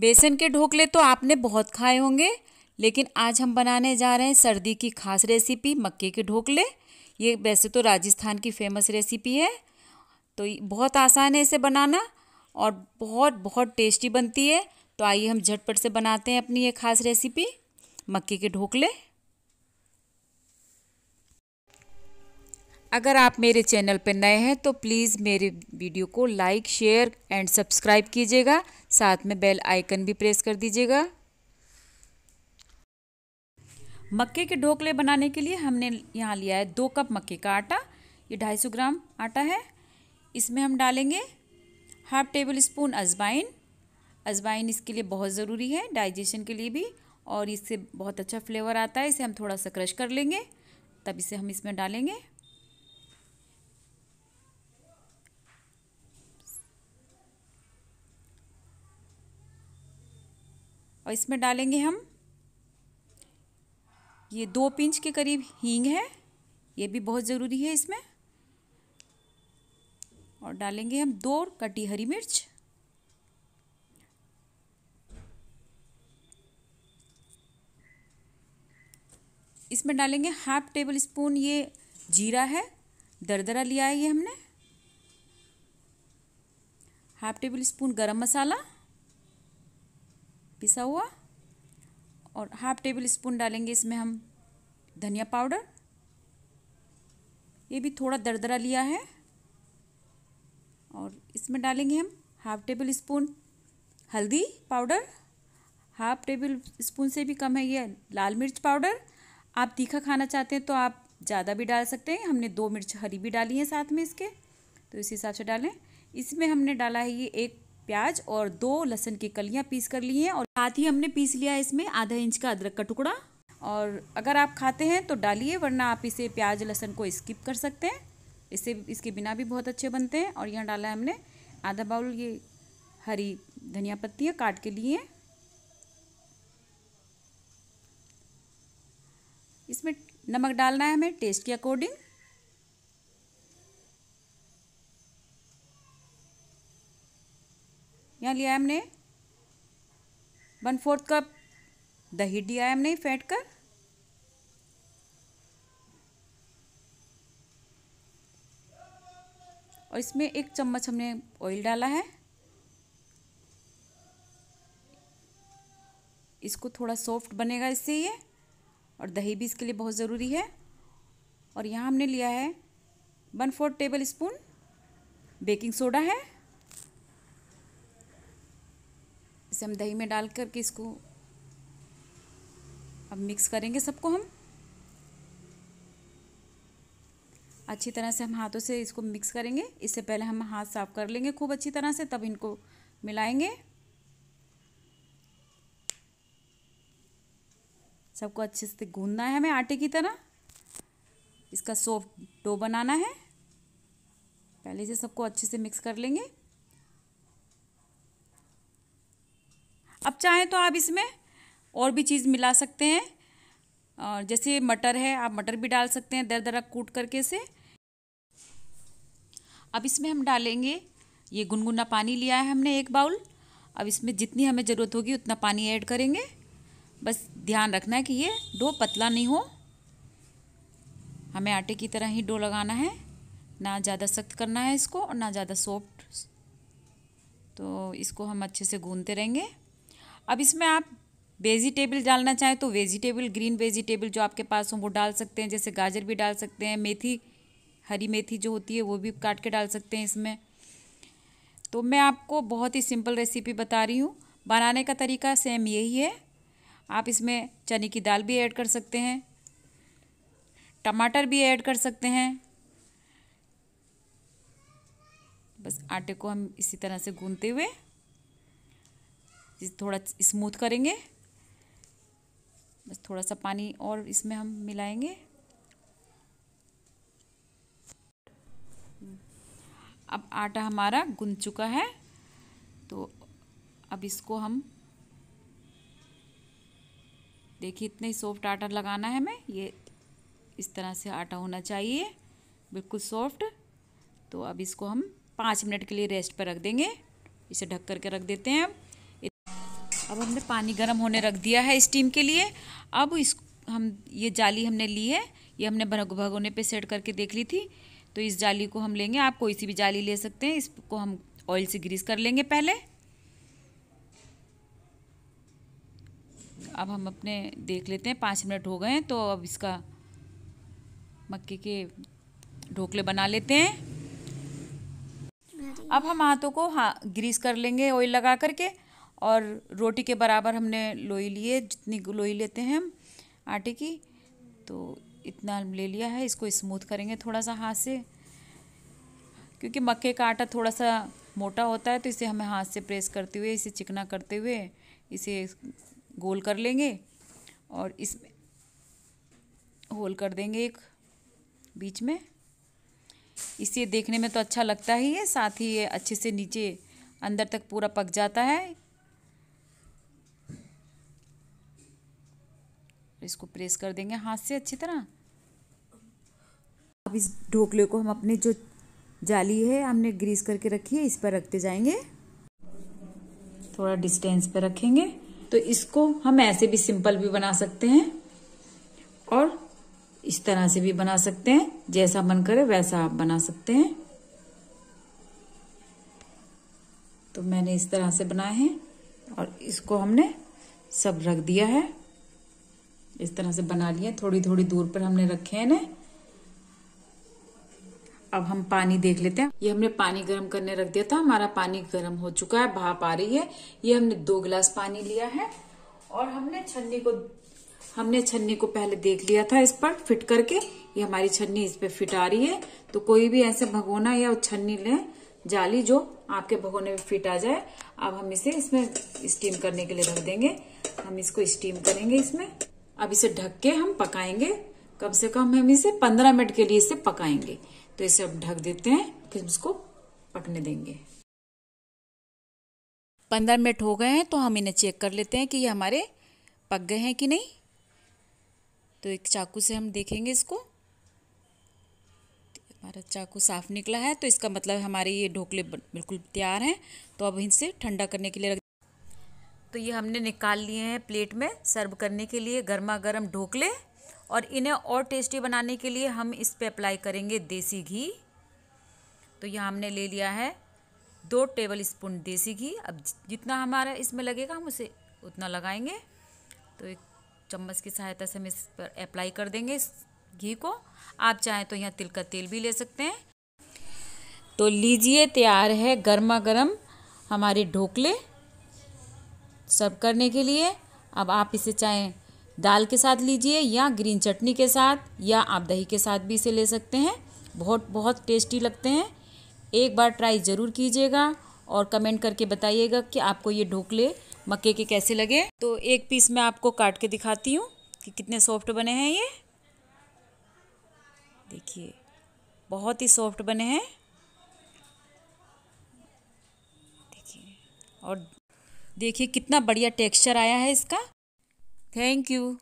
बेसन के ढोकले तो आपने बहुत खाए होंगे लेकिन आज हम बनाने जा रहे हैं सर्दी की खास रेसिपी मक्के के ढोकले ये वैसे तो राजस्थान की फेमस रेसिपी है तो बहुत आसान है इसे बनाना और बहुत बहुत टेस्टी बनती है तो आइए हम झटपट से बनाते हैं अपनी ये खास रेसिपी मक्के के ढोकले अगर आप मेरे चैनल पर नए हैं तो प्लीज़ मेरे वीडियो को लाइक शेयर एंड सब्सक्राइब कीजिएगा साथ में बेल आइकन भी प्रेस कर दीजिएगा मक्के के ढोकले बनाने के लिए हमने यहाँ लिया है दो कप मक्के का आटा ये ढाई सौ ग्राम आटा है इसमें हम डालेंगे हाफ टेबल स्पून अजवाइन अजवाइन इसके लिए बहुत ज़रूरी है डाइजेशन के लिए भी और इससे बहुत अच्छा फ्लेवर आता है इसे हम थोड़ा सा क्रश कर लेंगे तब इसे हम इसमें डालेंगे और इसमें डालेंगे हम ये दो पिंच के करीब हींग है ये भी बहुत ज़रूरी है इसमें और डालेंगे हम दो कटी हरी मिर्च इसमें डालेंगे हाफ टेबल स्पून ये जीरा है दरदरा लिया है ये हमने हाफ टेबल स्पून गरम मसाला पिसा हुआ और हाफ टेबल स्पून डालेंगे इसमें हम धनिया पाउडर ये भी थोड़ा दरदरा लिया है और इसमें डालेंगे हम हाफ टेबल स्पून हल्दी पाउडर हाफ टेबल स्पून से भी कम है ये लाल मिर्च पाउडर आप तीखा खाना चाहते हैं तो आप ज़्यादा भी डाल सकते हैं हमने दो मिर्च हरी भी डाली है साथ में इसके तो इस हिसाब से डालें इसमें हमने डाला है ये एक प्याज और दो लहसन की कलियाँ पीस कर ली हैं और साथ ही हमने पीस लिया है इसमें आधा इंच का अदरक का टुकड़ा और अगर आप खाते हैं तो डालिए वरना आप इसे प्याज लहसन को स्किप कर सकते हैं इसे इसके बिना भी बहुत अच्छे बनते हैं और यहाँ डाला है हमने आधा बाउल ये हरी धनिया पत्तियाँ काट के लिए इसमें नमक डालना है हमें टेस्ट के अकॉर्डिंग यहाँ लिया है हमने वन फोर्थ कप दही दिया है हमने फेंट कर और इसमें एक चम्मच हमने ऑयल डाला है इसको थोड़ा सॉफ्ट बनेगा इससे ये और दही भी इसके लिए बहुत ज़रूरी है और यहाँ हमने लिया है one fourth tablespoon baking soda है इसे हम दही में डाल करके इसको अब मिक्स करेंगे सबको हम अच्छी तरह से हम हाथों से इसको मिक्स करेंगे इससे पहले हम हाथ साफ कर लेंगे खूब अच्छी तरह से तब इनको मिलाएंगे सबको अच्छे से गूंदना है हमें आटे की तरह इसका सॉफ्ट डो बनाना है पहले से सबको अच्छे से मिक्स कर लेंगे अब चाहें तो आप इसमें और भी चीज़ मिला सकते हैं और जैसे मटर है आप मटर भी डाल सकते हैं दर दरा कूट करके से अब इसमें हम डालेंगे ये गुनगुना पानी लिया है हमने एक बाउल अब इसमें जितनी हमें ज़रूरत होगी उतना पानी ऐड करेंगे बस ध्यान रखना है कि ये डो पतला नहीं हो हमें आटे की तरह ही डो लगाना है ना ज़्यादा सख्त करना है इसको और ना ज़्यादा सॉफ्ट तो इसको हम अच्छे से गूनते रहेंगे अब इसमें आप वेजिटेबल डालना चाहें तो वेजिटेबल ग्रीन वेजिटेबल जो आपके पास हो वो डाल सकते हैं जैसे गाजर भी डाल सकते हैं मेथी हरी मेथी जो होती है वो भी काट के डाल सकते हैं इसमें तो मैं आपको बहुत ही सिंपल रेसिपी बता रही हूँ बनाने का तरीका सेम यही है आप इसमें चने की दाल भी ऐड कर सकते हैं टमाटर भी ऐड कर सकते हैं बस आटे को हम इसी तरह से गूंदते हुए जिसे थोड़ा स्मूथ करेंगे बस थोड़ा सा पानी और इसमें हम मिलाएंगे अब आटा हमारा गुन चुका है तो अब इसको हम देखिए इतने सॉफ्ट आटा लगाना है हमें ये इस तरह से आटा होना चाहिए बिल्कुल सॉफ्ट तो अब इसको हम पाँच मिनट के लिए रेस्ट पर रख देंगे इसे ढक करके रख देते हैं अब अब हमने पानी गर्म होने रख दिया है स्टीम के लिए अब इस हम ये जाली हमने ली है ये हमने भगोने पे सेट करके देख ली थी तो इस जाली को हम लेंगे आप कोई सी भी जाली ले सकते हैं इसको हम ऑयल से ग्रीस कर लेंगे पहले अब हम अपने देख लेते हैं पाँच मिनट हो गए हैं तो अब इसका मक्के के ढोकले बना लेते हैं अब हम हाथों को हाँ ग्रीस कर लेंगे ऑयल लगा करके और रोटी के बराबर हमने लोई लिए जितनी लोई लेते हैं हम आटे की तो इतना ले लिया है इसको स्मूथ करेंगे थोड़ा सा हाथ से क्योंकि मक्के का आटा थोड़ा सा मोटा होता है तो इसे हमें हाथ से प्रेस करते हुए इसे चिकना करते हुए इसे गोल कर लेंगे और इसमें होल कर देंगे एक बीच में इसे देखने में तो अच्छा लगता ही है साथ ही ये अच्छे से नीचे अंदर तक पूरा पक जाता है इसको प्रेस कर देंगे हाथ से अच्छी तरह अब इस ढोकले को हम अपने जो जाली है हमने ग्रीस करके रखी है इस पर रखते जाएंगे थोड़ा डिस्टेंस पे रखेंगे तो इसको हम ऐसे भी सिंपल भी बना सकते हैं और इस तरह से भी बना सकते हैं जैसा मन करे वैसा आप बना सकते हैं तो मैंने इस तरह से बनाए हैं और इसको हमने सब रख दिया है इस तरह से बना लिए थोड़ी थोड़ी दूर पर हमने रखे हैं ना अब हम पानी देख लेते हैं ये हमने पानी गर्म करने रख दिया था हमारा पानी गर्म हो चुका है भाप आ रही है ये हमने दो गिलास पानी लिया है और हमने छन्नी को हमने छन्नी को पहले देख लिया था इस पर फिट करके ये हमारी छन्नी इस पे फिट आ रही है तो कोई भी ऐसे भगोना या छन्नी ले जाली जो आपके भगोने में फिट आ जाए अब हम इसे इसमें स्टीम करने के लिए रख देंगे हम इसको स्टीम करेंगे इसमें अब इसे ढक के हम पकाएंगे कम से कम हम इसे पंद्रह मिनट के लिए इसे पकाएंगे तो इसे अब ढक देते हैं फिर इसको पकने देंगे पंद्रह मिनट हो गए हैं तो हम इन्हें चेक कर लेते हैं कि ये हमारे पक गए हैं कि नहीं तो एक चाकू से हम देखेंगे इसको हमारा चाकू साफ निकला है तो इसका मतलब हमारे ये ढोकले बिल्कुल तैयार हैं तो अब इनसे ठंडा करने के लिए रख तो ये हमने निकाल लिए हैं प्लेट में सर्व करने के लिए गर्मा गर्म ढोकले और इन्हें और टेस्टी बनाने के लिए हम इस पर अप्लाई करेंगे देसी घी तो यह हमने ले लिया है दो टेबल स्पून देसी घी अब जितना हमारा इसमें लगेगा हम उसे उतना लगाएंगे तो एक चम्मच की सहायता से हम इस पर अप्लाई कर देंगे इस घी को आप चाहें तो यहाँ तिल का तेल भी ले सकते हैं तो लीजिए तैयार है गर्मा गर्म हमारे ढोकले सर्व करने के लिए अब आप इसे चाहे दाल के साथ लीजिए या ग्रीन चटनी के साथ या आप दही के साथ भी इसे ले सकते हैं बहुत बहुत टेस्टी लगते हैं एक बार ट्राई ज़रूर कीजिएगा और कमेंट करके बताइएगा कि आपको ये ढोकले मक्के के कैसे लगे तो एक पीस मैं आपको काट के दिखाती हूँ कि कितने सॉफ्ट बने हैं ये देखिए बहुत ही सॉफ्ट बने हैं देखिए और देखिए कितना बढ़िया टेक्सचर आया है इसका थैंक यू